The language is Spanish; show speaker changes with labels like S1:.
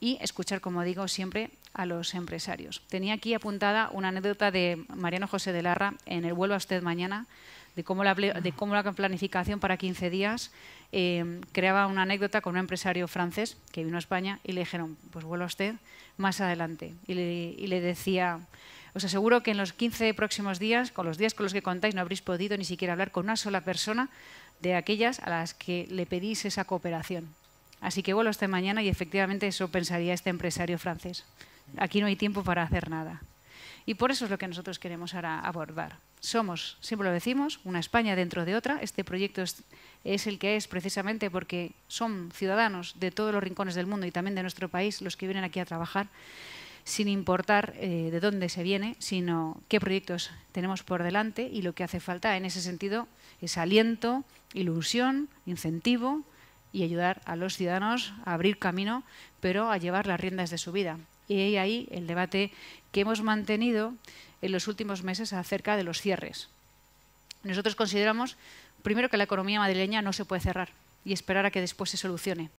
S1: y escuchar, como digo, siempre a los empresarios. Tenía aquí apuntada una anécdota de Mariano José de Larra en el Vuelva a usted mañana, de cómo la, de cómo planificación para 15 días eh, creaba una anécdota con un empresario francés que vino a España y le dijeron, pues vuelo a usted más adelante. Y le, y le decía, os aseguro que en los 15 próximos días, con los días con los que contáis, no habréis podido ni siquiera hablar con una sola persona de aquellas a las que le pedís esa cooperación. Así que vuelo hasta mañana y efectivamente eso pensaría este empresario francés. Aquí no hay tiempo para hacer nada. Y por eso es lo que nosotros queremos ahora abordar. Somos, siempre lo decimos, una España dentro de otra. Este proyecto es, el que es precisamente porque son ciudadanos de todos los rincones del mundo y también de nuestro país los que vienen aquí a trabajar, sin importar eh, de dónde se viene, sino qué proyectos tenemos por delante y lo que hace falta en ese sentido es aliento, ilusión, incentivo y ayudar a los ciudadanos a abrir camino, pero a llevar las riendas de su vida. Y ahí el debate que hemos mantenido en los últimos meses acerca de los cierres. Nosotros consideramos, primero, que la economía madrileña no se puede cerrar y esperar a que después se solucione.